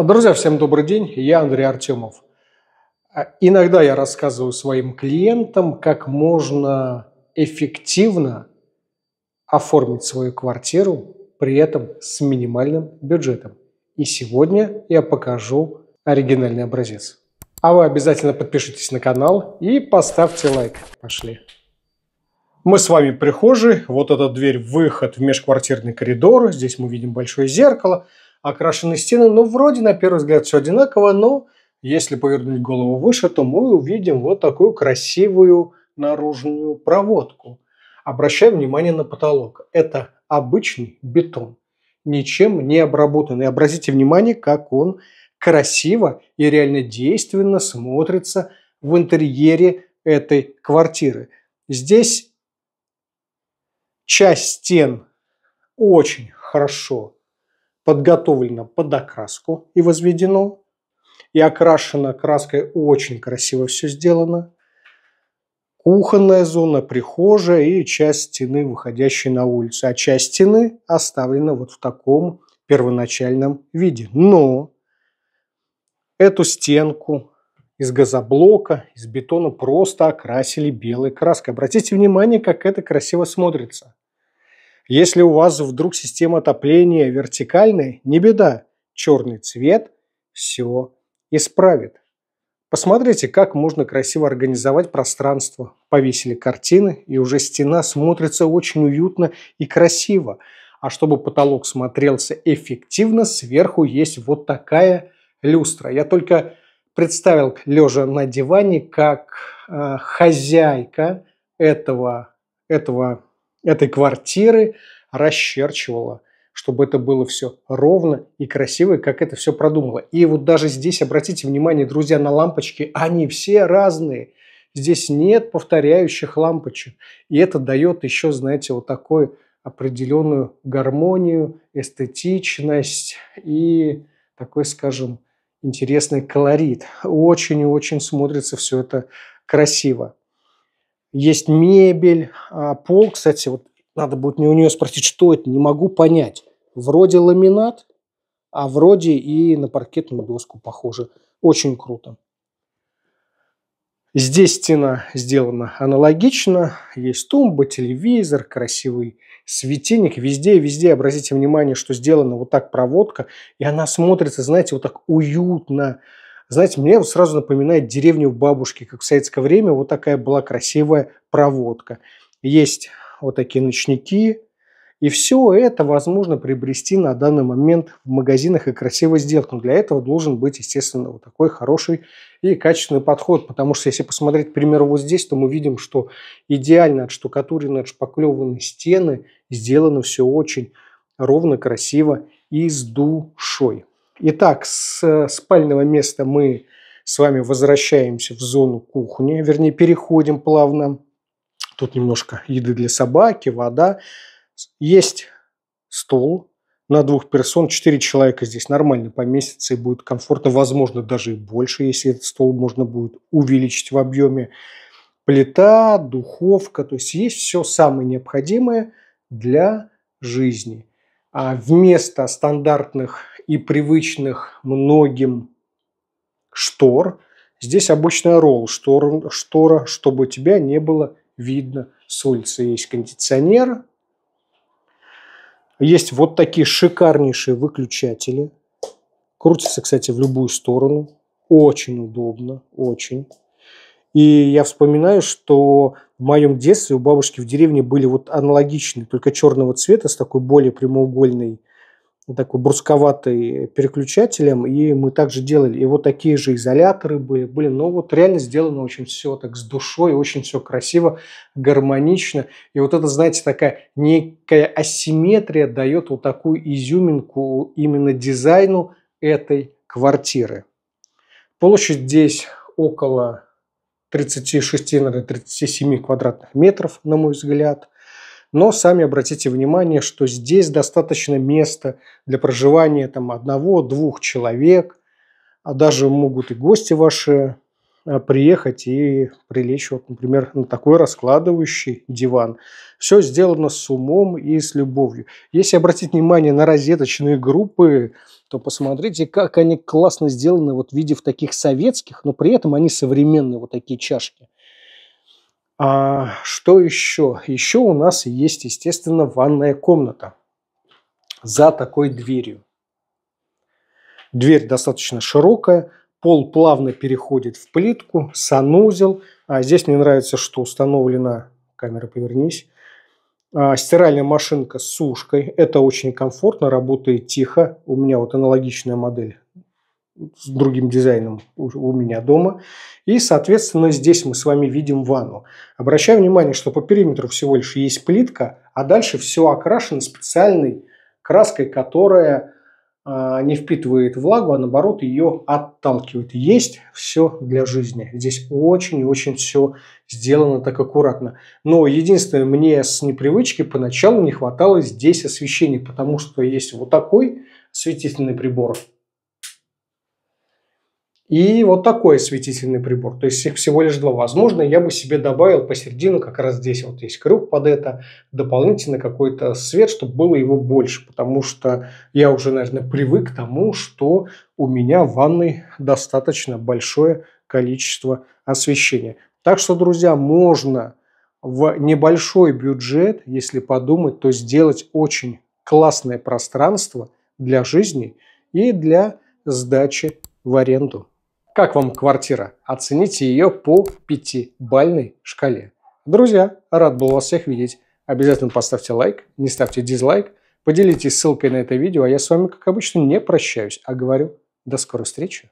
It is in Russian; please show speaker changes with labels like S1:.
S1: А, друзья, всем добрый день, я Андрей Артемов. А, иногда я рассказываю своим клиентам, как можно эффективно оформить свою квартиру, при этом с минимальным бюджетом. И сегодня я покажу оригинальный образец. А вы обязательно подпишитесь на канал и поставьте лайк. Пошли. Мы с вами прихожие. Вот эта дверь – выход в межквартирный коридор. Здесь мы видим большое зеркало – окрашены стены, ну вроде на первый взгляд все одинаково, но если повернуть голову выше, то мы увидим вот такую красивую наружную проводку. Обращаем внимание на потолок. Это обычный бетон, ничем не обработанный. Обратите внимание, как он красиво и реально действенно смотрится в интерьере этой квартиры. Здесь часть стен очень хорошо подготовлено под окраску и возведено. И окрашено краской очень красиво все сделано. Кухонная зона, прихожая и часть стены, выходящая на улицу. А часть стены оставлена вот в таком первоначальном виде. Но эту стенку из газоблока, из бетона просто окрасили белой краской. Обратите внимание, как это красиво смотрится. Если у вас вдруг система отопления вертикальная, не беда, черный цвет все исправит. Посмотрите, как можно красиво организовать пространство. Повесили картины, и уже стена смотрится очень уютно и красиво. А чтобы потолок смотрелся эффективно, сверху есть вот такая люстра. Я только представил, лежа на диване, как э, хозяйка этого, этого этой квартиры расчерчивала, чтобы это было все ровно и красиво, как это все продумано. И вот даже здесь обратите внимание, друзья, на лампочки, они все разные. Здесь нет повторяющих лампочек. И это дает еще, знаете, вот такой определенную гармонию, эстетичность и такой, скажем, интересный колорит. Очень и очень смотрится все это красиво есть мебель, а, пол, кстати, вот надо будет мне у нее спросить, что это, не могу понять. Вроде ламинат, а вроде и на паркетную доску похоже. Очень круто. Здесь стена сделана аналогично. Есть тумба, телевизор, красивый светильник. Везде, везде обратите внимание, что сделана вот так проводка. И она смотрится, знаете, вот так уютно. Знаете, мне сразу напоминает деревню бабушки, как в советское время. Вот такая была красивая проводка. Есть вот такие ночники. И все это возможно приобрести на данный момент в магазинах и красиво сделать. Но для этого должен быть, естественно, вот такой хороший и качественный подход. Потому что если посмотреть, к примеру, вот здесь, то мы видим, что идеально отштукатурены, отшпаклеваны стены. Сделано все очень ровно, красиво и с душой. Итак, с э, спального места мы с вами возвращаемся в зону кухни, вернее, переходим плавно. Тут немножко еды для собаки, вода. Есть стол на двух персон, четыре человека здесь нормально поместится и будет комфортно, возможно, даже и больше, если этот стол можно будет увеличить в объеме. Плита, духовка, то есть есть все самое необходимое для жизни. А вместо стандартных и привычных многим штор. Здесь обычная ролл штор, штора, чтобы тебя не было видно с улицы. Есть кондиционер, есть вот такие шикарнейшие выключатели. крутятся кстати, в любую сторону. Очень удобно, очень. И я вспоминаю, что в моем детстве у бабушки в деревне были вот аналогичные, только черного цвета, с такой более прямоугольной такой брусковатый переключателем, и мы также делали. И вот такие же изоляторы были. Блин, ну вот реально сделано очень все так с душой, очень все красиво, гармонично. И вот это, знаете, такая некая асимметрия дает вот такую изюминку именно дизайну этой квартиры. Площадь здесь около 36-37 квадратных метров, на мой взгляд – но сами обратите внимание, что здесь достаточно места для проживания там одного-двух человек, а даже могут и гости ваши э, приехать и прилечь, вот, например, на такой раскладывающий диван. Все сделано с умом и с любовью. Если обратить внимание на розеточные группы, то посмотрите, как они классно сделаны вот в виде в таких советских, но при этом они современные, вот такие чашки. А что еще? Еще у нас есть, естественно, ванная комната за такой дверью. Дверь достаточно широкая, пол плавно переходит в плитку, санузел. А здесь мне нравится, что установлена, камера повернись, а, стиральная машинка с сушкой. Это очень комфортно, работает тихо. У меня вот аналогичная модель с другим дизайном у меня дома. И, соответственно, здесь мы с вами видим ванну. Обращаю внимание, что по периметру всего лишь есть плитка, а дальше все окрашено специальной краской, которая э, не впитывает влагу, а наоборот ее отталкивает. Есть все для жизни. Здесь очень и очень все сделано так аккуратно. Но единственное, мне с непривычки поначалу не хватало здесь освещения, потому что есть вот такой осветительный прибор – и вот такой осветительный прибор. То есть их всего лишь два. Возможно, я бы себе добавил посередину, как раз здесь вот есть круг под это, дополнительно какой-то свет, чтобы было его больше. Потому что я уже, наверное, привык к тому, что у меня в ванной достаточно большое количество освещения. Так что, друзья, можно в небольшой бюджет, если подумать, то сделать очень классное пространство для жизни и для сдачи в аренду. Как вам квартира? Оцените ее по пятибальной шкале. Друзья, рад был вас всех видеть. Обязательно поставьте лайк, не ставьте дизлайк, поделитесь ссылкой на это видео, а я с вами, как обычно, не прощаюсь, а говорю до скорой встречи.